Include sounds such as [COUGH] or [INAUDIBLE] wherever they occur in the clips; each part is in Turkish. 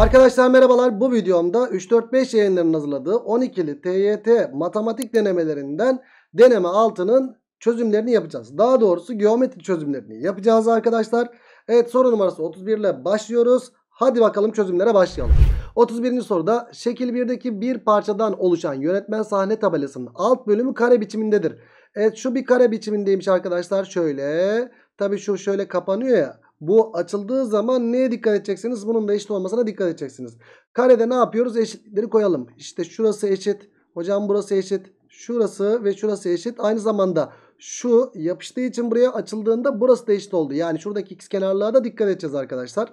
Arkadaşlar merhabalar bu videomda 3-4-5 yayınlarının hazırladığı 12'li TYT matematik denemelerinden deneme altının çözümlerini yapacağız. Daha doğrusu geometri çözümlerini yapacağız arkadaşlar. Evet soru numarası 31 ile başlıyoruz. Hadi bakalım çözümlere başlayalım. 31. soruda şekil 1'deki bir parçadan oluşan yönetmen sahne tabelasının alt bölümü kare biçimindedir. Evet şu bir kare biçimindeymiş arkadaşlar şöyle. Tabi şu şöyle kapanıyor ya bu açıldığı zaman neye dikkat edeceksiniz? Bunun da eşit olmasına dikkat edeceksiniz. Karede ne yapıyoruz? Eşitleri koyalım. İşte şurası eşit. Hocam burası eşit. Şurası ve şurası eşit. Aynı zamanda şu yapıştığı için buraya açıldığında burası da eşit oldu. Yani şuradaki x kenarlığa da dikkat edeceğiz arkadaşlar.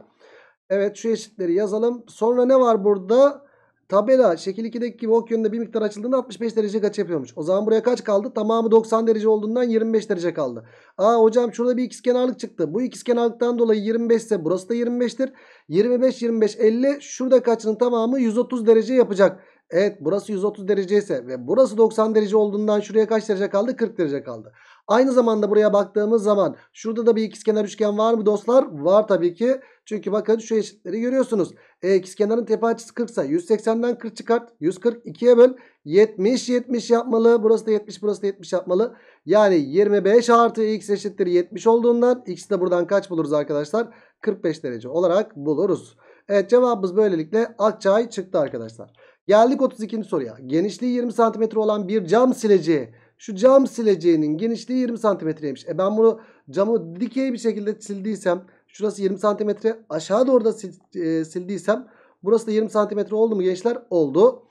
Evet şu eşitleri yazalım. Sonra ne var burada? Tabela şekil 2'deki gibi ok yönünde bir miktar açıldığında 65 derece kaç yapıyormuş. O zaman buraya kaç kaldı? Tamamı 90 derece olduğundan 25 derece kaldı. Aa hocam şurada bir ikizkenarlık çıktı. Bu ikizkenarlıktan dolayı 25 ise burası da 25'tir. 25 25 50 şurada kaçının tamamı 130 derece yapacak. Evet burası 130 derece ise ve burası 90 derece olduğundan şuraya kaç derece kaldı? 40 derece kaldı. Aynı zamanda buraya baktığımız zaman şurada da bir ikizkenar üçgen var mı dostlar? Var tabii ki. Çünkü bakın şu eşitleri görüyorsunuz. E, ikizkenarın tepe açısı 40 ise 180'den 40 çıkart. 140 2'ye böl. 70 70 yapmalı. Burası da 70 burası da 70 yapmalı. Yani 25 artı x eşittir 70 olduğundan x de buradan kaç buluruz arkadaşlar? 45 derece olarak buluruz. Evet cevabımız böylelikle Akçay çıktı arkadaşlar. Geldik 32. soruya. Genişliği 20 cm olan bir cam sileceği şu cam sileceğinin genişliği 20 santimetreymiş. E ben bunu camı dikey bir şekilde sildiysem şurası 20 santimetre aşağı doğru da sil, e, sildiysem burası da 20 santimetre oldu mu gençler? Oldu.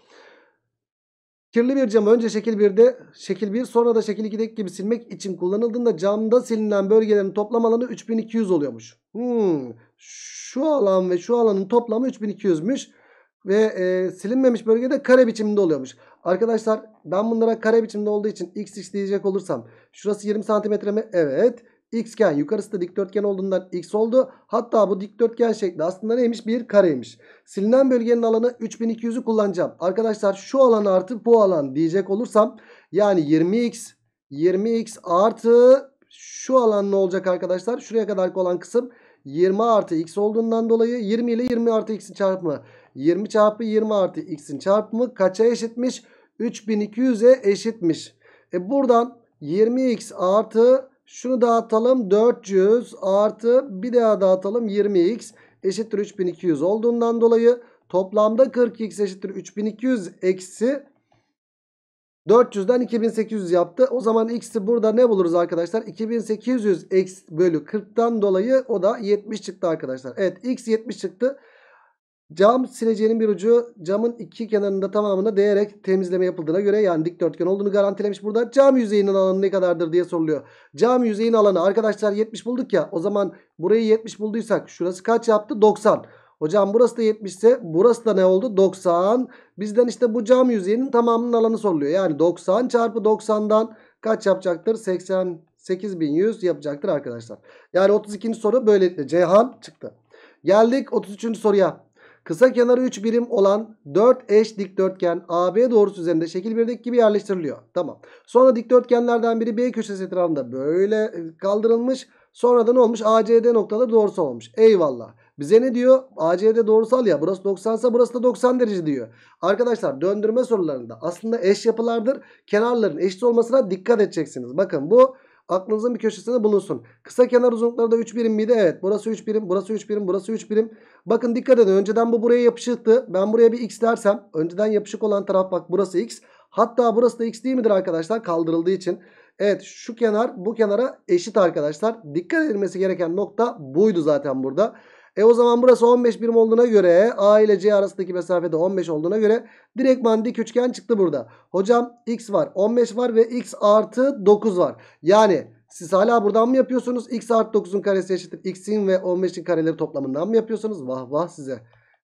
Kirli bir camı önce şekil 1'de şekil 1 sonra da şekil 2'deki gibi silmek için kullanıldığında camda silinen bölgelerin toplam alanı 3200 oluyormuş. Hmm. Şu alan ve şu alanın toplamı 3200'müş. Ve e, silinmemiş bölgede kare biçiminde oluyormuş. Arkadaşlar ben bunlara kare biçimde olduğu için x x diyecek olursam şurası 20 santimetre mi? Evet. Xgen yukarısı da dikdörtgen olduğundan x oldu. Hatta bu dikdörtgen şekli aslında neymiş? Bir kareymiş. Silinen bölgenin alanı 3200'ü kullanacağım. Arkadaşlar şu alan artı bu alan diyecek olursam yani 20x 20x artı şu alan ne olacak arkadaşlar? Şuraya kadar olan kısım 20 artı x olduğundan dolayı 20 ile 20 artı x'in çarpımı. 20 çarpı 20 artı x'in çarpımı kaça eşitmiş? 3200'e eşitmiş. E buradan 20x artı şunu dağıtalım 400 artı bir daha dağıtalım 20x eşittir 3200 olduğundan dolayı toplamda 40x eşittir 3200 eksi 400'den 2800 yaptı. O zaman x'i burada ne buluruz arkadaşlar? 2800 x bölü 40'tan dolayı o da 70 çıktı arkadaşlar. Evet x 70 çıktı. Cam sileceğinin bir ucu camın iki kenarında tamamına değerek temizleme yapıldığına göre yani dikdörtgen olduğunu garantilemiş. Burada cam yüzeyinin alanı ne kadardır diye soruluyor. Cam yüzeyinin alanı arkadaşlar 70 bulduk ya o zaman burayı 70 bulduysak şurası kaç yaptı? 90. Hocam burası da 70 ise burası da ne oldu? 90. Bizden işte bu cam yüzeyinin tamamının alanı soruluyor. Yani 90 çarpı 90'dan kaç yapacaktır? 88.100 yapacaktır arkadaşlar. Yani 32. soru böylelikle Ceyhan çıktı. Geldik 33. soruya. Kısa kenarı 3 birim olan 4 eş dikdörtgen AB doğrusu üzerinde şekil 1'deki gibi yerleştiriliyor. Tamam. Sonra dikdörtgenlerden biri B köşesi etrafında böyle kaldırılmış. Sonra da ne olmuş? ACD noktaları doğrusu olmuş. Eyvallah. Bize ne diyor? ACD doğrusal ya. Burası 90 ise burası da 90 derece diyor. Arkadaşlar döndürme sorularında aslında eş yapılardır. Kenarların eşit olmasına dikkat edeceksiniz. Bakın bu aklınızın bir köşesinde bulunsun. Kısa kenar uzunlukları da 3 birim miydi? Evet. Burası 3 birim, burası 3 birim, burası 3 birim. Bakın dikkat edin. Önceden bu buraya yapışıktı. Ben buraya bir x dersem önceden yapışık olan taraf bak burası x. Hatta burası da x değil midir arkadaşlar? Kaldırıldığı için. Evet şu kenar bu kenara eşit arkadaşlar. Dikkat edilmesi gereken nokta buydu zaten burada. E o zaman burası 15 birim olduğuna göre A ile C arasındaki mesafede 15 olduğuna göre direktman dik üçgen çıktı burada. Hocam x var 15 var ve x artı 9 var. Yani siz hala buradan mı yapıyorsunuz? x artı 9'un karesi eşittir x'in ve 15'in kareleri toplamından mı yapıyorsunuz? Vah vah size.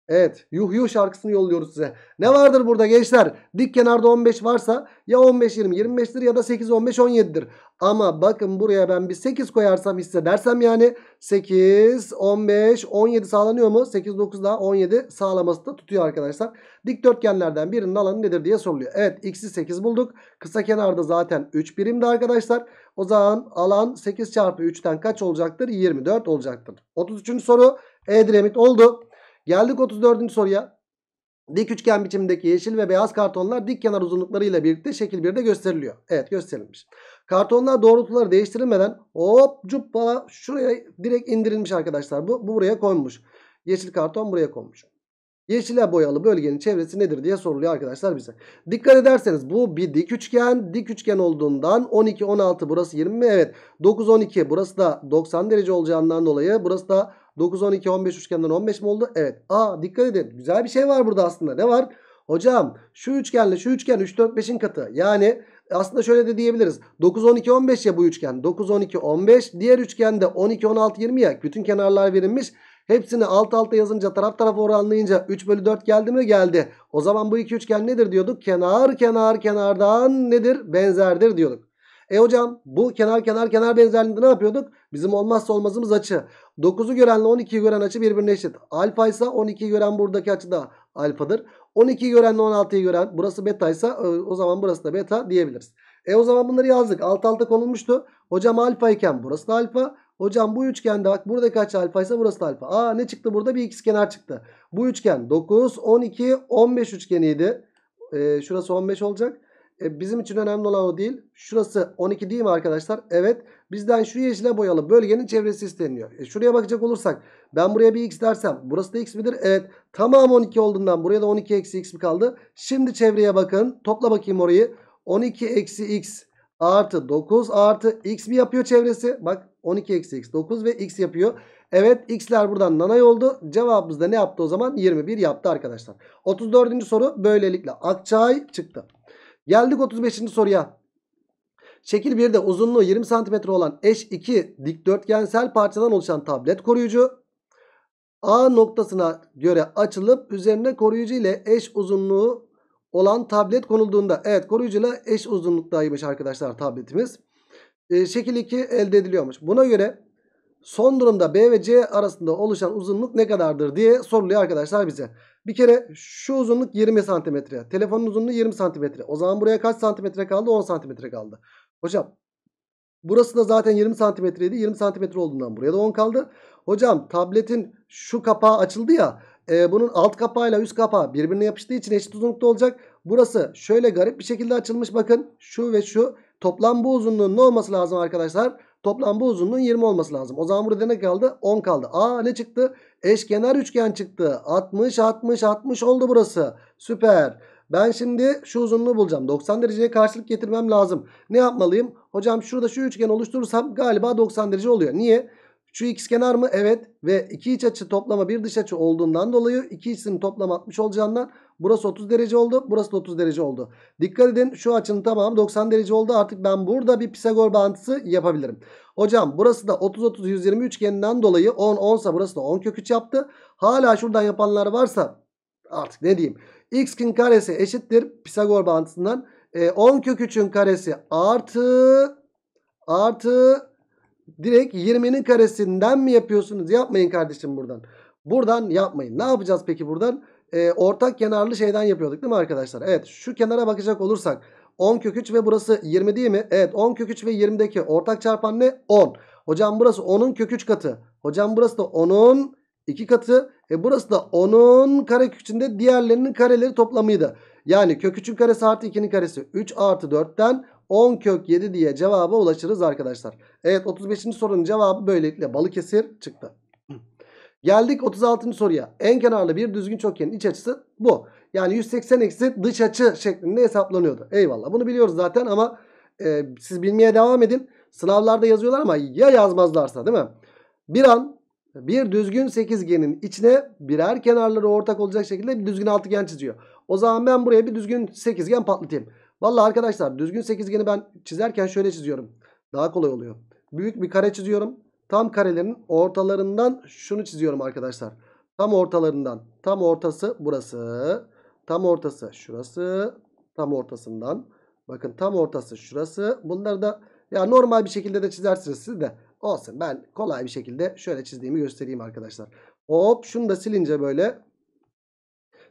Evet yuh yuh şarkısını yolluyoruz size. Ne vardır burada gençler? Dik kenarda 15 varsa ya 15-20 25'tir ya da 8-15-17'dir. Ama bakın buraya ben bir 8 koyarsam hissedersem yani 8, 15, 17 sağlanıyor mu? 8, 9 daha 17 sağlaması da tutuyor arkadaşlar. Dikdörtgenlerden birinin alanı nedir diye soruluyor. Evet x'i 8 bulduk. Kısa kenarda zaten 3 birimdi arkadaşlar. O zaman alan 8 çarpı 3'ten kaç olacaktır? 24 olacaktır. 33. soru E-Diremit oldu. Geldik 34. soruya. Dik üçgen biçimindeki yeşil ve beyaz kartonlar dik kenar uzunluklarıyla birlikte şekil 1'de gösteriliyor. Evet gösterilmiş. Kartonlar doğrultuları değiştirilmeden hop cup bana şuraya direkt indirilmiş arkadaşlar. Bu, bu buraya koymuş. Yeşil karton buraya konmuş. Yeşile boyalı bölgenin çevresi nedir diye soruluyor arkadaşlar bize. Dikkat ederseniz bu bir dik üçgen. Dik üçgen olduğundan 12, 16 burası 20 mi? Evet. 9, 12 burası da 90 derece olacağından dolayı burası da 9, 12, 15 üçgenden 15 mi oldu? Evet. Aa dikkat edin. Güzel bir şey var burada aslında. Ne var? Hocam şu üçgenle şu üçgen 3, 4, 5'in katı. Yani aslında şöyle de diyebiliriz. 9, 12, 15 ya bu üçgen. 9, 12, 15. Diğer üçgende 12, 16, 20 ya. Bütün kenarlar verilmiş. Hepsini alt alta yazınca taraf tarafa oranlayınca 3 bölü 4 geldi mi? Geldi. O zaman bu iki üçgen nedir diyorduk? Kenar kenar kenardan nedir? Benzerdir diyorduk. E hocam bu kenar kenar kenar benzerliğinde ne yapıyorduk? Bizim olmazsa olmazımız açı. 9'u görenle 12'yi gören açı birbirine eşit. Alfa ise 12'yi gören buradaki açı da alfadır. 12'yi görenle 16'yı gören burası beta ise e, o zaman burası da beta diyebiliriz. E o zaman bunları yazdık. Alt alta konulmuştu. Hocam alfa iken burası da alfa. Hocam bu üçgende bak burada kaç alfa ise burası da alfa. Aa ne çıktı burada? Bir ikizkenar çıktı. Bu üçgen 9, 12, 15 üçgeniydi. Ee, şurası 15 olacak. E, bizim için önemli olan o değil. Şurası 12 değil mi arkadaşlar? Evet. Bizden şu yeşile boyalı bölgenin çevresi isteniyor. E, şuraya bakacak olursak ben buraya bir x dersem burası da x midir? Evet. Tamam 12 olduğundan buraya da 12 eksi x mi kaldı? Şimdi çevreye bakın. Topla bakayım orayı. 12 eksi x artı 9 artı x mi yapıyor çevresi? Bak 12 eksi x 9 ve x yapıyor. Evet x'ler buradan nanay oldu. Cevabımız da ne yaptı o zaman? 21 yaptı arkadaşlar. 34. soru böylelikle Akçay çıktı. Geldik 35. soruya. Şekil 1'de uzunluğu 20 cm olan eş 2 dikdörtgensel parçadan oluşan tablet koruyucu A noktasına göre açılıp üzerine koruyucu ile eş uzunluğu olan tablet konulduğunda evet koruyucuyla eş uzunluktaymış arkadaşlar tabletimiz. E, şekil 2 elde ediliyormuş. Buna göre son durumda B ve C arasında oluşan uzunluk ne kadardır diye soruluyor arkadaşlar bize. Bir kere şu uzunluk 20 santimetre. Telefonun uzunluğu 20 santimetre. O zaman buraya kaç santimetre kaldı? 10 santimetre kaldı. Hocam burası da zaten 20 santimetreydi. 20 santimetre olduğundan buraya da 10 kaldı. Hocam tabletin şu kapağı açıldı ya. E, bunun alt kapağıyla üst kapağı birbirine yapıştığı için eşit uzunlukta olacak. Burası şöyle garip bir şekilde açılmış bakın. Şu ve şu toplam bu uzunluğun ne olması lazım arkadaşlar? Toplam bu uzunluğun 20 olması lazım. O zaman burada ne kaldı? 10 kaldı. Aa ne çıktı? Eşkenar üçgen çıktı. 60 60 60 oldu burası. Süper. Ben şimdi şu uzunluğu bulacağım. 90 dereceye karşılık getirmem lazım. Ne yapmalıyım? Hocam şurada şu üçgen oluşturursam galiba 90 derece oluyor. Niye? Şu x kenar mı? Evet. Ve iki iç açı toplama bir dış açı olduğundan dolayı iki içsinin toplam 60 olacağından Burası 30 derece oldu. Burası da 30 derece oldu. Dikkat edin şu açının tamamı 90 derece oldu. Artık ben burada bir Pisagor bağıntısı yapabilirim. Hocam burası da 30-30-120 üçgeninden dolayı 10 10 sa burası da 10 köküç yaptı. Hala şuradan yapanlar varsa artık ne diyeyim. X'in karesi eşittir Pisagor bağıntısından. E, 10 köküçün karesi artı artı direkt 20'nin karesinden mi yapıyorsunuz? Yapmayın kardeşim buradan. Buradan yapmayın. Ne yapacağız peki buradan? e, ortak kenarlı şeyden yapıyorduk değil mi arkadaşlar? Evet şu kenara bakacak olursak 10 kök 3 ve burası 20 değil mi? Evet 10 kök 3 ve 20'deki ortak çarpan ne? 10. Hocam burası 10'un kök 3 katı. Hocam burası da 10'un 2 katı. E burası da 10'un kare kökünde diğerlerinin kareleri toplamıydı. Yani kök 3'ün karesi artı 2'nin karesi 3 artı 4'ten 10 kök 7 diye cevaba ulaşırız arkadaşlar. Evet 35. sorunun cevabı böylelikle Balıkesir çıktı. Geldik 36. soruya. En kenarlı bir düzgün çokgenin iç açısı bu. Yani 180 eksi dış açı şeklinde hesaplanıyordu. Eyvallah bunu biliyoruz zaten ama e, siz bilmeye devam edin. Sınavlarda yazıyorlar ama ya yazmazlarsa değil mi? Bir an bir düzgün sekizgenin içine birer kenarları ortak olacak şekilde bir düzgün altıgen çiziyor. O zaman ben buraya bir düzgün sekizgen patlatayım. Valla arkadaşlar düzgün sekizgeni ben çizerken şöyle çiziyorum. Daha kolay oluyor. Büyük bir kare çiziyorum. Tam karelerin ortalarından şunu çiziyorum arkadaşlar. Tam ortalarından. Tam ortası burası. Tam ortası şurası. Tam ortasından. Bakın tam ortası şurası. Bunları da ya normal bir şekilde de çizersiniz siz de. Olsun ben kolay bir şekilde şöyle çizdiğimi göstereyim arkadaşlar. Hop şunu da silince böyle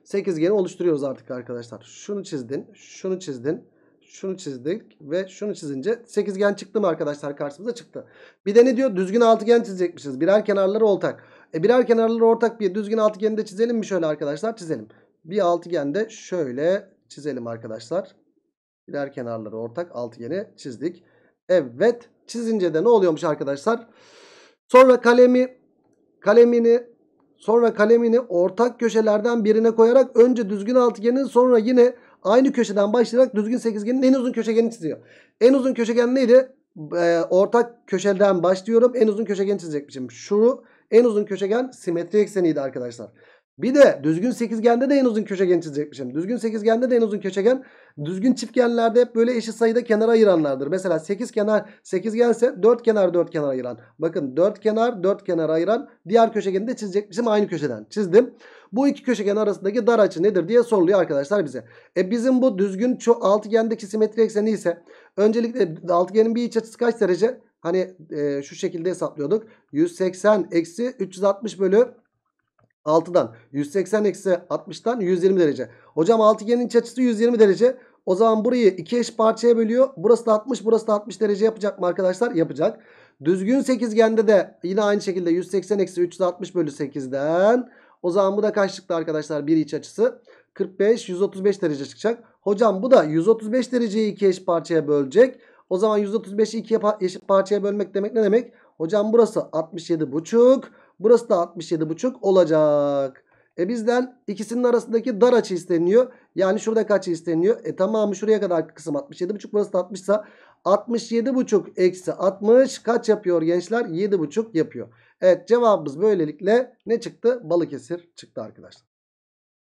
sekizgeni oluşturuyoruz artık arkadaşlar. Şunu çizdin. Şunu çizdin şunu çizdik ve şunu çizince sekizgen çıktı mı arkadaşlar karşımıza çıktı. Bir de ne diyor? Düzgün altıgen çizecekmişiz. Birer kenarları ortak. E birer kenarları ortak bir düzgün altıgeni de çizelim mi şöyle arkadaşlar? Çizelim. Bir altıgen de şöyle çizelim arkadaşlar. Birer kenarları ortak altıgeni çizdik. Evet çizince de ne oluyormuş arkadaşlar? Sonra kalemi kalemini sonra kalemini ortak köşelerden birine koyarak önce düzgün altıgenin sonra yine aynı köşeden başlayarak düzgün sekizgenin en uzun köşegenini çiziyor. En uzun köşegen neydi? Ee, ortak köşeden başlıyorum. En uzun köşegeni çizecekmişim. Şu en uzun köşegen simetri ekseniydi arkadaşlar. Bir de düzgün sekizgende de en uzun köşegen çizecekmişim. Düzgün sekizgende de en uzun köşegen Düzgün çiftgenlerde hep böyle eşit sayıda kenara ayıranlardır. Mesela 8 kenar 8 gelse 4 kenar 4 kenar ayıran. Bakın 4 kenar 4 kenar ayıran diğer köşegeni de çizecekmişim aynı köşeden çizdim. Bu iki köşegen arasındaki dar açı nedir diye soruluyor arkadaşlar bize. E bizim bu düzgün şu altıgendeki simetri ekseni ise öncelikle altıgenin bir iç açısı kaç derece? Hani e, şu şekilde hesaplıyorduk. 180 eksi 360 bölü 6'dan 180 eksi 60'tan 120 derece. Hocam altıgenin iç açısı 120 derece. O zaman burayı iki eş parçaya bölüyor. Burası da 60 burası da 60 derece yapacak mı arkadaşlar? Yapacak. Düzgün sekizgende de yine aynı şekilde 180 eksi 360 bölü 8'den. O zaman bu da kaç çıktı arkadaşlar? Bir iç açısı. 45 135 derece çıkacak. Hocam bu da 135 dereceyi iki eş parçaya bölecek. O zaman 135'i iki eş parçaya bölmek demek ne demek? Hocam burası 67 buçuk. Burası da 67,5 olacak. E bizden ikisinin arasındaki dar açı isteniyor. Yani şurada kaç isteniyor. E tamamı şuraya kadar kısım 67,5 burası da 60 ise 67,5 eksi 60 kaç yapıyor gençler? 7,5 yapıyor. Evet cevabımız böylelikle ne çıktı? Balıkesir çıktı arkadaşlar.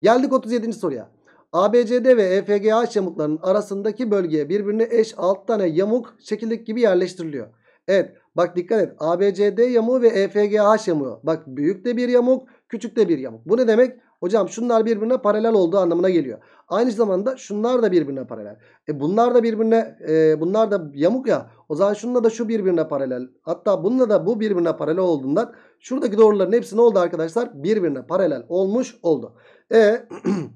Geldik 37. soruya. ABCD ve EFGH yamuklarının arasındaki bölgeye birbirine eş 6 tane yamuk şekildeki gibi yerleştiriliyor. Evet Bak dikkat et. ABCD yamuğu ve EFGH yamuğu. Bak büyük de bir yamuk, küçük de bir yamuk. Bu ne demek? Hocam şunlar birbirine paralel olduğu anlamına geliyor. Aynı zamanda şunlar da birbirine paralel. E bunlar da birbirine e, bunlar da yamuk ya. O zaman şununla da şu birbirine paralel. Hatta bununla da bu birbirine paralel olduğundan şuradaki doğruların hepsi ne oldu arkadaşlar? Birbirine paralel olmuş oldu. E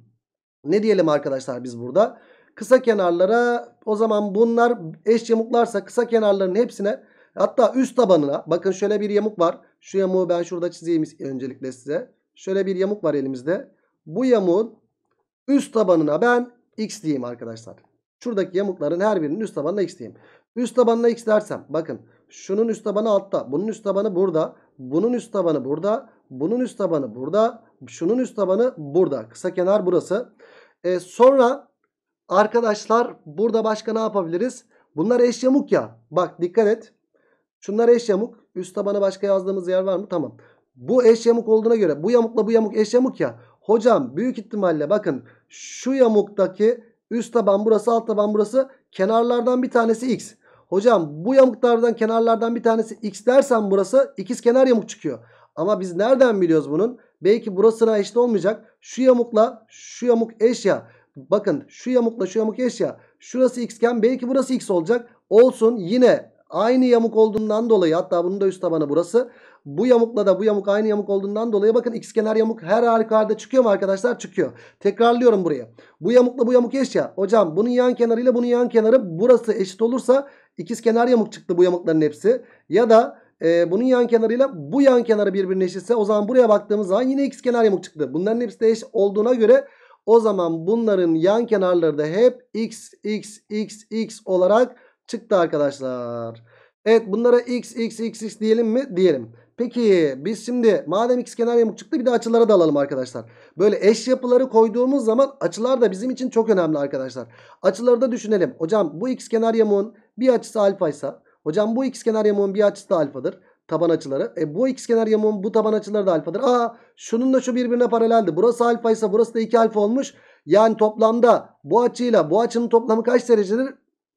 [CLEARS THROAT] ne diyelim arkadaşlar biz burada? Kısa kenarlara o zaman bunlar eş yamuklarsa kısa kenarların hepsine Hatta üst tabanına bakın şöyle bir yamuk var. Şu yamuğu ben şurada çizeyim öncelikle size. Şöyle bir yamuk var elimizde. Bu yamuğun üst tabanına ben x diyeyim arkadaşlar. Şuradaki yamukların her birinin üst tabanına x diyeyim. Üst tabanına x dersem bakın şunun üst tabanı altta. Bunun üst tabanı burada. Bunun üst tabanı burada. Bunun üst tabanı burada. Şunun üst tabanı burada. Kısa kenar burası. E, sonra arkadaşlar burada başka ne yapabiliriz? Bunlar eş yamuk ya. Bak dikkat et. Şunlar eş yamuk. Üst tabanı başka yazdığımız yer var mı? Tamam. Bu eş yamuk olduğuna göre bu yamukla bu yamuk eş yamuk ya. Hocam büyük ihtimalle bakın şu yamuktaki üst taban burası alt taban burası kenarlardan bir tanesi x. Hocam bu yamuklardan kenarlardan bir tanesi x dersen burası ikiz kenar yamuk çıkıyor. Ama biz nereden biliyoruz bunun? Belki burasına eşit olmayacak. Şu yamukla şu yamuk eş ya. Bakın şu yamukla şu yamuk eş ya. Şurası xken belki burası x olacak. Olsun yine aynı yamuk olduğundan dolayı hatta bunun da üst tabanı burası. Bu yamukla da bu yamuk aynı yamuk olduğundan dolayı bakın x kenar yamuk her halükarda çıkıyor mu arkadaşlar? Çıkıyor. Tekrarlıyorum buraya. Bu yamukla bu yamuk eş ya. Hocam bunun yan kenarıyla bunun yan kenarı burası eşit olursa ikiz kenar yamuk çıktı bu yamukların hepsi. Ya da e, bunun yan kenarıyla bu yan kenarı birbirine eşitse o zaman buraya baktığımız zaman yine ikiz kenar yamuk çıktı. Bunların hepsi de eş olduğuna göre o zaman bunların yan kenarları da hep x, x, x, x olarak çıktı arkadaşlar. Evet bunlara x, x, x, x diyelim mi? Diyelim. Peki biz şimdi madem x kenar yamuk çıktı bir de açılara da alalım arkadaşlar. Böyle eş yapıları koyduğumuz zaman açılar da bizim için çok önemli arkadaşlar. Açıları da düşünelim. Hocam bu x kenar yamuğun bir açısı alfa ise. Hocam bu x kenar yamuğun bir açısı da alfadır. Taban açıları. E bu x kenar yamuğun bu taban açıları da alfadır. Aa şunun da şu birbirine paraleldi. Burası alfa ise burası da 2 alfa olmuş. Yani toplamda bu açıyla bu açının toplamı kaç derecedir?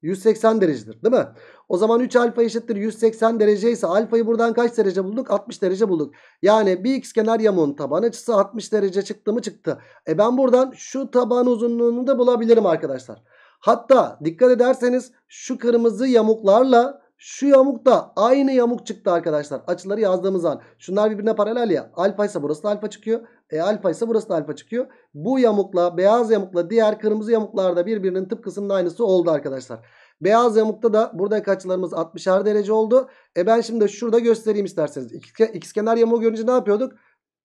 180 derecedir değil mi? O zaman 3 alfa eşittir 180 derece ise alfayı buradan kaç derece bulduk? 60 derece bulduk. Yani bir x kenar yamuğun taban açısı 60 derece çıktı mı çıktı. E ben buradan şu taban uzunluğunu da bulabilirim arkadaşlar. Hatta dikkat ederseniz şu kırmızı yamuklarla şu yamuk da aynı yamuk çıktı arkadaşlar. Açıları yazdığımız an. Şunlar birbirine paralel ya. Alfa ise burası da alfa çıkıyor. E alfa ise burası da alfa çıkıyor. Bu yamukla beyaz yamukla diğer kırmızı yamuklarda birbirinin tıpkısının aynısı oldu arkadaşlar. Beyaz yamukta da buradaki açılarımız 60'ar derece oldu. E ben şimdi şurada göstereyim isterseniz. İkizkenar yamuğu görünce ne yapıyorduk?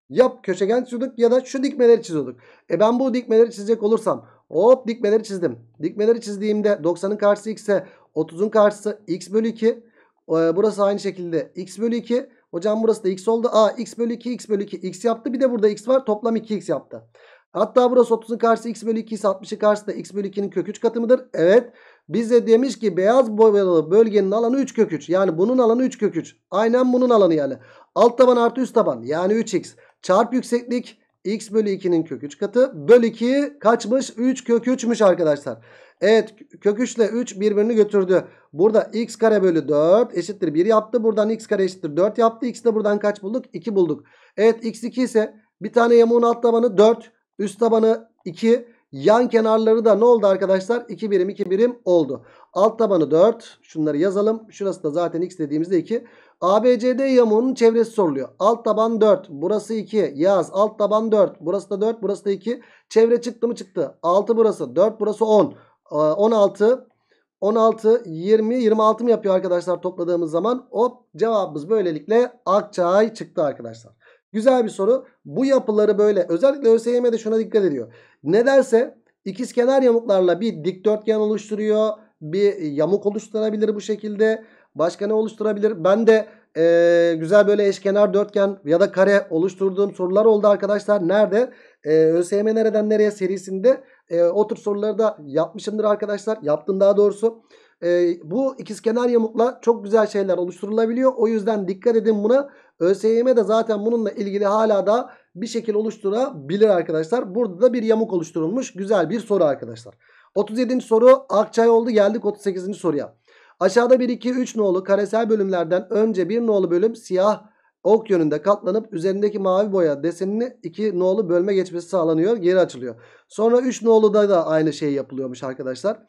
Yap köşegen çiziyorduk ya da şu dikmeleri çiziyorduk. E ben bu dikmeleri çizecek olursam hop dikmeleri çizdim. Dikmeleri çizdiğimde 90'ın karşısı x'e 30'un karşısı x bölü 2. E, burası aynı şekilde x bölü 2. Hocam burası da x oldu. A x bölü 2 x bölü 2 x yaptı. Bir de burada x var. Toplam 2x yaptı. Hatta burası 30'un karşısı x bölü 2 60'ın karşısı da x bölü 2'nin kök 3 katı mıdır? Evet. Bize demiş ki beyaz boyalı bölgenin alanı 3 kök 3. Yani bunun alanı 3 kök 3. Aynen bunun alanı yani. Alt taban artı üst taban. Yani 3x. Çarp yükseklik x bölü 2'nin kök 3 katı. Bölü 2 kaçmış? 3 kök 3'müş arkadaşlar. Evet kök 3 ile 3 birbirini götürdü. Burada x kare bölü 4 eşittir 1 yaptı. Buradan x kare eşittir 4 yaptı. X de buradan kaç bulduk? 2 bulduk. Evet x 2 ise bir tane yamuğun alt tabanı 4. Üst tabanı 2. Yan kenarları da ne oldu arkadaşlar? 2 birim 2 birim oldu. Alt tabanı 4. Şunları yazalım. Şurası da zaten x dediğimizde 2. ABCD yamuğunun çevresi soruluyor. Alt taban 4. Burası 2. Yaz. Alt taban 4. Burası da 4. Burası da 2. Çevre çıktı mı çıktı. 6 burası. 4 burası 10. 16 16 20 26 mı yapıyor arkadaşlar topladığımız zaman? Hop cevabımız böylelikle Akçay çıktı arkadaşlar. Güzel bir soru. Bu yapıları böyle özellikle ÖSYM'de şuna dikkat ediyor. Ne derse ikizkenar yamuklarla bir dikdörtgen oluşturuyor. Bir yamuk oluşturabilir bu şekilde. Başka ne oluşturabilir? Ben de e, güzel böyle eşkenar dörtgen ya da kare oluşturduğum sorular oldu arkadaşlar. Nerede? E, ÖSYM nereden nereye serisinde e, o tür soruları da yapmışımdır arkadaşlar. Yaptım daha doğrusu. E, bu ikizkenar yamukla çok güzel şeyler oluşturulabiliyor. O yüzden dikkat edin buna. ÖSYM de zaten bununla ilgili hala da bir şekil oluşturabilir arkadaşlar. Burada da bir yamuk oluşturulmuş. Güzel bir soru arkadaşlar. 37. soru Akçay oldu. Geldik 38. soruya. Aşağıda 1, 2, 3 nolu karesel bölümlerden önce 1 nolu bölüm siyah ok yönünde katlanıp üzerindeki mavi boya desenini iki nolu bölme geçmesi sağlanıyor. Geri açılıyor. Sonra 3 noluda da aynı şey yapılıyormuş arkadaşlar.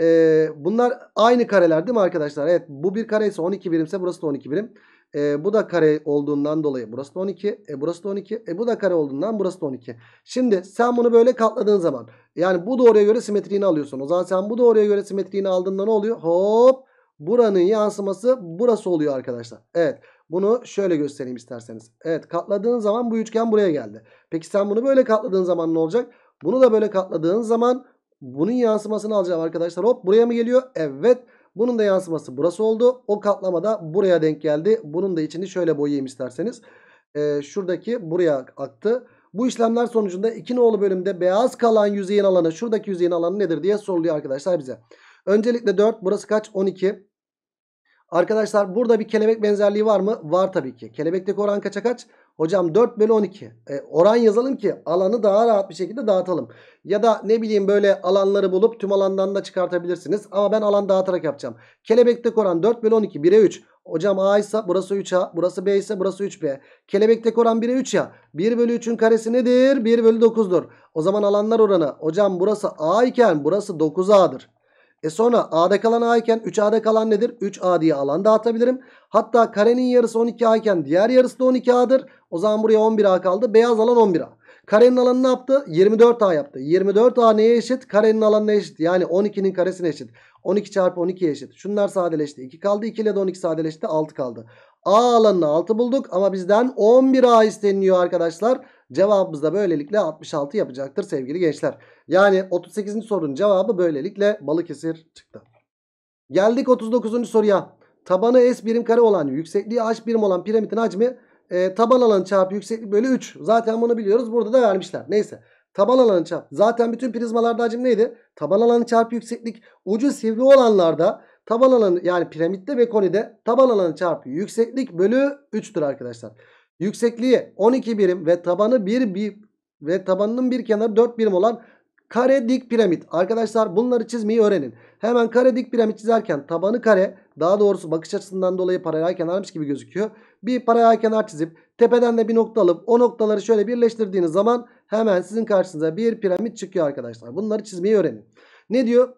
Ee, bunlar aynı kareler değil mi arkadaşlar? Evet bu bir kare ise 12 birimse burası da 12 birim. E, bu da kare olduğundan dolayı burası da 12. E, burası da 12. E, bu da kare olduğundan burası da 12. Şimdi sen bunu böyle katladığın zaman. Yani bu doğruya göre simetriğini alıyorsun. O zaman sen bu doğruya göre simetriğini aldığında ne oluyor? Hop. Buranın yansıması burası oluyor arkadaşlar. Evet. Bunu şöyle göstereyim isterseniz. Evet katladığın zaman bu üçgen buraya geldi. Peki sen bunu böyle katladığın zaman ne olacak? Bunu da böyle katladığın zaman bunun yansımasını alacağım arkadaşlar. Hop buraya mı geliyor? Evet. Bunun da yansıması burası oldu. O katlama da buraya denk geldi. Bunun da içini şöyle boyayayım isterseniz. Ee, şuradaki buraya aktı. Bu işlemler sonucunda iki nolu bölümde beyaz kalan yüzeyin alanı şuradaki yüzeyin alanı nedir diye soruluyor arkadaşlar bize. Öncelikle 4 burası kaç? 12. Arkadaşlar burada bir kelebek benzerliği var mı? Var tabii ki. Kelebekteki oran kaça kaç? Hocam 4 bölü 12. E, oran yazalım ki alanı daha rahat bir şekilde dağıtalım. Ya da ne bileyim böyle alanları bulup tüm alandan da çıkartabilirsiniz. Ama ben alan dağıtarak yapacağım. Kelebekteki oran 4 bölü 12 1'e 3. Hocam A ise burası 3A. Burası B ise burası 3B. Kelebekteki oran 1'e 3 ya. 1 bölü 3'ün karesi nedir? 1 bölü 9'dur. O zaman alanlar oranı. Hocam burası A iken burası 9A'dır. E sonra A'da kalan A iken 3A'da kalan nedir? 3A diye alan dağıtabilirim. Hatta karenin yarısı 12A iken diğer yarısı da 12A'dır. O zaman buraya 11A kaldı. Beyaz alan 11A. Karenin alanı ne yaptı? 24A yaptı. 24A neye eşit? Karenin alanına eşit. Yani 12'nin karesine eşit. 12 çarpı 12 eşit. Şunlar sadeleşti. 2 kaldı. 2 ile de 12 sadeleşti. 6 kaldı. A alanına 6 bulduk ama bizden 11A isteniliyor arkadaşlar. Cevabımız da böylelikle 66 yapacaktır sevgili gençler. Yani 38. sorunun cevabı böylelikle Balıkesir çıktı. Geldik 39. soruya. Tabanı S birim kare olan yüksekliği H birim olan piramidin hacmi e, taban alanı çarpı yükseklik bölü 3. Zaten bunu biliyoruz. Burada da vermişler. Neyse. Taban alanı çarpı. Zaten bütün prizmalarda hacim neydi? Taban alanı çarpı yükseklik. Ucu sivri olanlarda taban alanı yani piramitte ve konide taban alanı çarpı yükseklik bölü 3'tür arkadaşlar. Yüksekliği 12 birim ve tabanı 1 bir, ve tabanının bir kenarı 4 birim olan kare dik piramit. Arkadaşlar bunları çizmeyi öğrenin. Hemen kare dik piramit çizerken tabanı kare daha doğrusu bakış açısından dolayı paralel kenarmış gibi gözüküyor. Bir paralel kenar çizip tepeden de bir nokta alıp o noktaları şöyle birleştirdiğiniz zaman hemen sizin karşınıza bir piramit çıkıyor arkadaşlar. Bunları çizmeyi öğrenin. Ne diyor?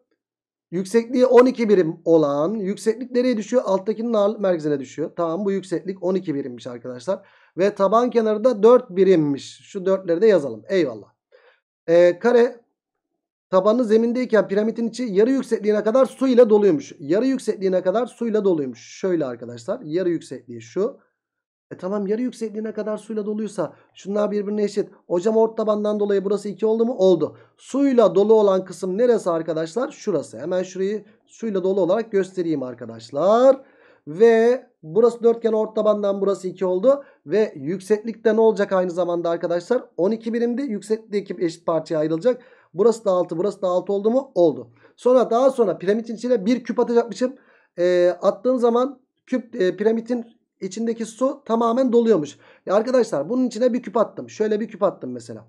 Yüksekliği 12 birim olan yükseklik nereye düşüyor? Alttakinin ağırlık merkezine düşüyor. Tamam bu yükseklik 12 birimmiş arkadaşlar. Ve taban kenarı da 4 birimmiş. Şu 4'leri de yazalım. Eyvallah. E, kare tabanı zemindeyken piramidin içi yarı yüksekliğine kadar su ile doluymuş. Yarı yüksekliğine kadar suyla doluymuş. Şöyle arkadaşlar. Yarı yüksekliği şu. E tamam yarı yüksekliğine kadar suyla doluysa şunlar birbirine eşit. Hocam ort tabandan dolayı burası 2 oldu mu? Oldu. Suyla dolu olan kısım neresi arkadaşlar? Şurası. Hemen şurayı suyla dolu olarak göstereyim arkadaşlar. Ve Burası dörtgen ort tabandan burası 2 oldu. Ve yükseklikte ne olacak aynı zamanda arkadaşlar? 12 birimdi. Yükseklikte ekip eşit parçaya ayrılacak. Burası da 6 burası da 6 oldu mu? Oldu. Sonra daha sonra piramidin içine bir küp atacakmışım. E, ee, attığım zaman küp e, piramidin içindeki su tamamen doluyormuş. Ya arkadaşlar bunun içine bir küp attım. Şöyle bir küp attım mesela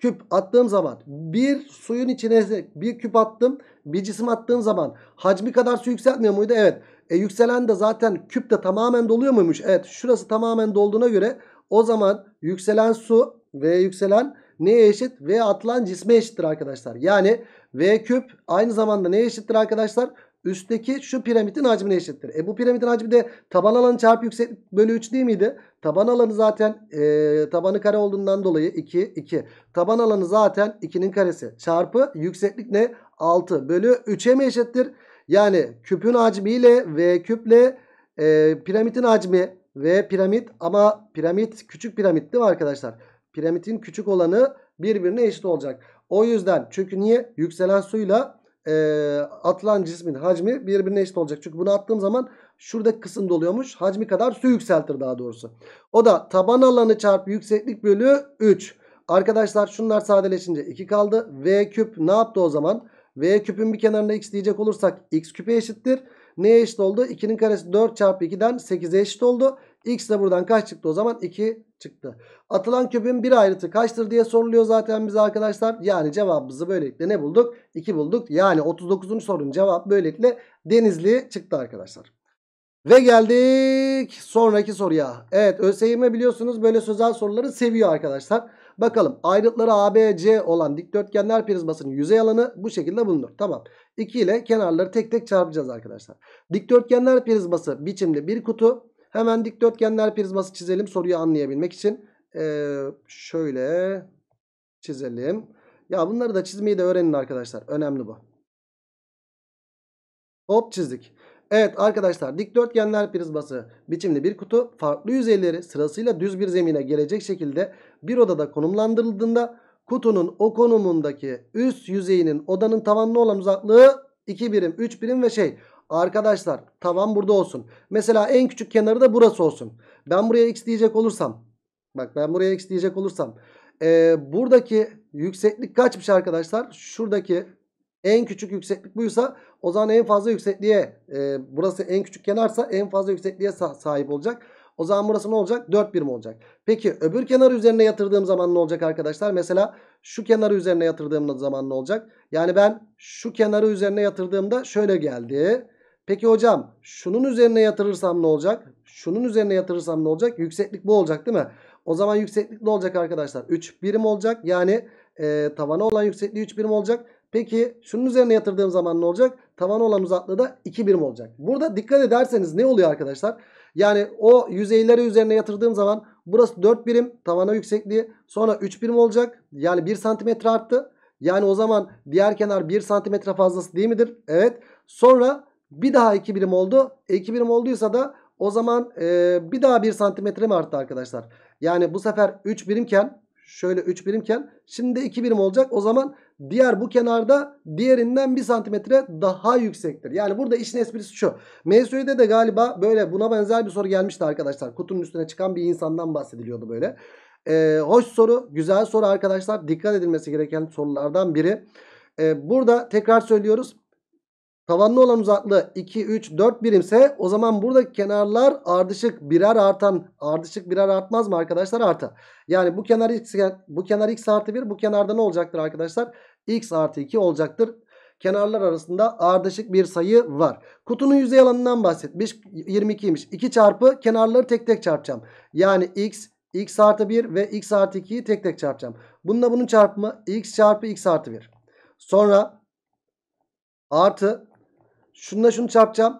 küp attığım zaman bir suyun içine bir küp attım bir cisim attığım zaman hacmi kadar su yükseltmiyor muydu? Evet. E yükselen de zaten küp de tamamen doluyor muymuş? Evet. Şurası tamamen dolduğuna göre o zaman yükselen su ve yükselen neye eşit? ve atılan cisme eşittir arkadaşlar. Yani V küp aynı zamanda neye eşittir arkadaşlar? Üstteki şu piramidin hacmine eşittir. E bu piramidin hacmi de taban alanı çarpı yükseklik bölü 3 değil miydi? Taban alanı zaten e, tabanı kare olduğundan dolayı 2, 2. Taban alanı zaten 2'nin karesi. Çarpı yükseklik ne? 6 bölü 3'e mi eşittir? Yani küpün hacmiyle V küple e, piramidin hacmi V piramit ama piramit küçük piramit değil mi arkadaşlar? Piramitin küçük olanı birbirine eşit olacak. O yüzden çünkü niye? Yükselen suyla e, atılan cismin hacmi birbirine eşit olacak. Çünkü bunu attığım zaman şuradaki kısım doluyormuş. Hacmi kadar su yükseltir daha doğrusu. O da taban alanı çarpı yükseklik bölü 3. Arkadaşlar şunlar sadeleşince 2 kaldı. V küp ne yaptı o zaman? V küpün bir kenarına x diyecek olursak x küpe eşittir. Neye eşit oldu? 2'nin karesi 4 çarpı 2'den 8'e eşit oldu. X de buradan kaç çıktı o zaman? 2 çıktı. Atılan küpün bir ayrıtı kaçtır diye soruluyor zaten bize arkadaşlar. Yani cevabımızı böylelikle ne bulduk? 2 bulduk. Yani 39. sorunun cevabı böylelikle Denizli çıktı arkadaşlar. Ve geldik sonraki soruya. Evet ÖSYM biliyorsunuz böyle sözel soruları seviyor arkadaşlar. Bakalım ayrıtları ABC olan dikdörtgenler prizmasının yüzey alanı bu şekilde bulunur. Tamam. 2 ile kenarları tek tek çarpacağız arkadaşlar. Dikdörtgenler prizması biçimli bir kutu. Hemen dikdörtgenler prizması çizelim soruyu anlayabilmek için. Ee, şöyle çizelim. Ya bunları da çizmeyi de öğrenin arkadaşlar. Önemli bu. Hop çizdik. Evet arkadaşlar dikdörtgenler prizması biçimli bir kutu farklı yüzeyleri sırasıyla düz bir zemine gelecek şekilde bir odada konumlandırıldığında kutunun o konumundaki üst yüzeyinin odanın tavanına olan uzaklığı 2 birim 3 birim ve şey Arkadaşlar tavan burada olsun. Mesela en küçük kenarı da burası olsun. Ben buraya x diyecek olursam. Bak ben buraya x diyecek olursam. E, buradaki yükseklik kaçmış arkadaşlar? Şuradaki en küçük yükseklik buysa o zaman en fazla yüksekliğe e, burası en küçük kenarsa en fazla yüksekliğe sa sahip olacak. O zaman burası ne olacak? 4 birim olacak. Peki öbür kenarı üzerine yatırdığım zaman ne olacak arkadaşlar? Mesela şu kenarı üzerine yatırdığım zaman ne olacak? Yani ben şu kenarı üzerine yatırdığımda şöyle geldi. Peki hocam şunun üzerine yatırırsam ne olacak? Şunun üzerine yatırırsam ne olacak? Yükseklik bu olacak değil mi? O zaman yükseklik ne olacak arkadaşlar? 3 birim olacak. Yani e, tavana olan yüksekliği 3 birim olacak. Peki şunun üzerine yatırdığım zaman ne olacak? Tavana olan uzaklığı da 2 birim olacak. Burada dikkat ederseniz ne oluyor arkadaşlar? Yani o yüzeyleri üzerine yatırdığım zaman burası 4 birim tavana yüksekliği. Sonra 3 birim olacak. Yani 1 santimetre arttı. Yani o zaman diğer kenar 1 santimetre fazlası değil midir? Evet. Sonra bir daha 2 birim oldu. E 2 birim olduysa da o zaman e, bir daha 1 santimetre mi arttı arkadaşlar? Yani bu sefer 3 birimken şöyle 3 birimken şimdi de 2 birim olacak. O zaman diğer bu kenarda diğerinden 1 santimetre daha yüksektir. Yani burada işin esprisi şu. MSÜ'de de galiba böyle buna benzer bir soru gelmişti arkadaşlar. Kutunun üstüne çıkan bir insandan bahsediliyordu böyle. Ee, hoş soru, güzel soru arkadaşlar. Dikkat edilmesi gereken sorulardan biri. Ee, burada tekrar söylüyoruz. Tavanlı olan uzaklığı 2, 3, 4 birimse o zaman buradaki kenarlar ardışık birer artan, ardışık birer artmaz mı arkadaşlar? Artar. Yani bu kenar x, bu kenar x artı 1, bu kenarda ne olacaktır arkadaşlar? x artı 2 olacaktır. Kenarlar arasında ardışık bir sayı var. Kutunun yüzey alanından bahsetmiş. 22'ymiş. 2 çarpı kenarları tek tek çarpacağım. Yani x, x artı 1 ve x artı 2'yi tek tek çarpacağım. Bununla bunun çarpımı x çarpı x artı 1. Sonra artı Şununla şunu çarpacağım.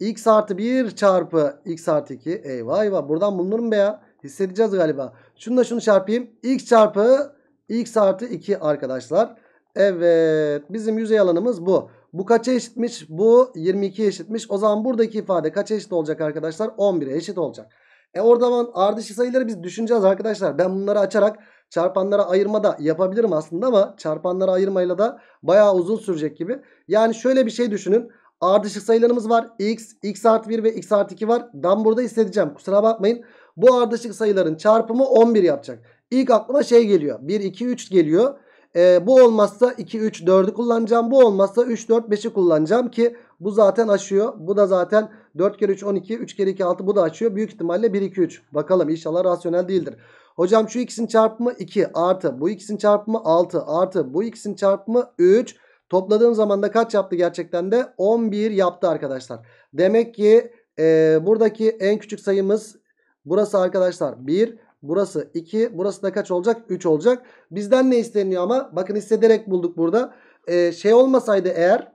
X artı 1 çarpı X artı 2. Eyvah eyvah. Buradan bulunur mu be ya? Hissedeceğiz galiba. Şununla şunu çarpayım. X çarpı X artı 2 arkadaşlar. Evet. Bizim yüzey alanımız bu. Bu kaça eşitmiş? Bu 22'ye eşitmiş. O zaman buradaki ifade kaça eşit olacak arkadaşlar? 11'e eşit olacak. E oradan ardışı sayıları biz düşüneceğiz arkadaşlar. Ben bunları açarak çarpanlara ayırma da yapabilirim aslında ama çarpanlara ayırmayla da bayağı uzun sürecek gibi. Yani şöyle bir şey düşünün. Ardışık sayılarımız var. X, X artı 1 ve X artı 2 var. Ben burada hissedeceğim. Kusura bakmayın. Bu ardışık sayıların çarpımı 11 yapacak. İlk aklıma şey geliyor. 1, 2, 3 geliyor. Ee, bu olmazsa 2, 3, 4'ü kullanacağım. Bu olmazsa 3, 4, 5'i kullanacağım ki bu zaten aşıyor. Bu da zaten 4 kere 3, 12. 3 kere 2, 6. Bu da aşıyor. Büyük ihtimalle 1, 2, 3. Bakalım inşallah rasyonel değildir. Hocam şu ikisinin çarpımı 2 artı bu ikisinin çarpımı 6 artı bu ikisinin çarpımı 3 Topladığım zaman da kaç yaptı gerçekten de? 11 yaptı arkadaşlar. Demek ki e, buradaki en küçük sayımız burası arkadaşlar 1. Burası 2. Burası da kaç olacak? 3 olacak. Bizden ne isteniyor ama? Bakın hissederek bulduk burada. E, şey olmasaydı eğer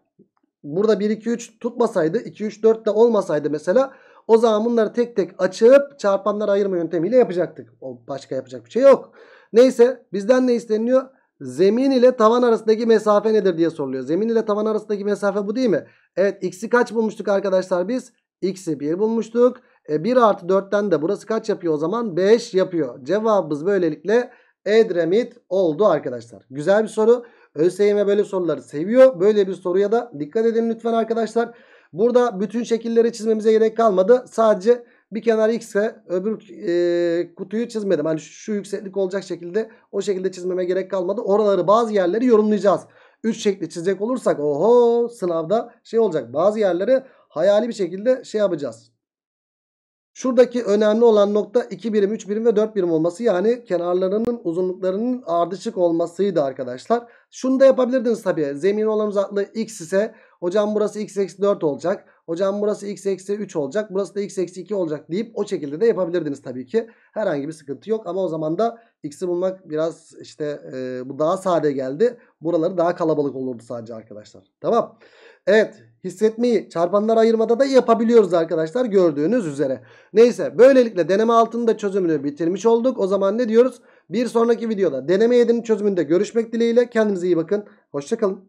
burada 1, 2, 3 tutmasaydı 2, 3, 4 de olmasaydı mesela o zaman bunları tek tek açıp çarpanlara ayırma yöntemiyle yapacaktık. O başka yapacak bir şey yok. Neyse bizden ne isteniyor? Zemin ile tavan arasındaki mesafe nedir diye soruluyor. Zemin ile tavan arasındaki mesafe bu değil mi? Evet x'i kaç bulmuştuk arkadaşlar biz? X'i 1 bulmuştuk. E, 1 artı 4'ten de burası kaç yapıyor o zaman? 5 yapıyor. Cevabımız böylelikle Edremit oldu arkadaşlar. Güzel bir soru. ÖSYM böyle soruları seviyor. Böyle bir soruya da dikkat edin lütfen arkadaşlar. Burada bütün şekilleri çizmemize gerek kalmadı. Sadece bir kenar x ise öbür e, kutuyu çizmedim. Hani şu, yükseklik olacak şekilde o şekilde çizmeme gerek kalmadı. Oraları bazı yerleri yorumlayacağız. Üç şekli çizecek olursak oho sınavda şey olacak. Bazı yerleri hayali bir şekilde şey yapacağız. Şuradaki önemli olan nokta 2 birim, 3 birim ve 4 birim olması. Yani kenarlarının uzunluklarının ardışık olmasıydı arkadaşlar. Şunu da yapabilirdiniz tabii. Zemin olan uzaklığı x ise hocam burası x eksi 4 olacak. Hocam burası x eksi 3 olacak. Burası da x eksi 2 olacak deyip o şekilde de yapabilirdiniz tabii ki. Herhangi bir sıkıntı yok ama o zaman da x'i bulmak biraz işte e, bu daha sade geldi. Buraları daha kalabalık olurdu sadece arkadaşlar. Tamam. Evet hissetmeyi çarpanlar ayırmada da yapabiliyoruz arkadaşlar gördüğünüz üzere. Neyse böylelikle deneme altında çözümünü bitirmiş olduk. O zaman ne diyoruz? Bir sonraki videoda deneme 7'nin çözümünde görüşmek dileğiyle. Kendinize iyi bakın. Hoşçakalın.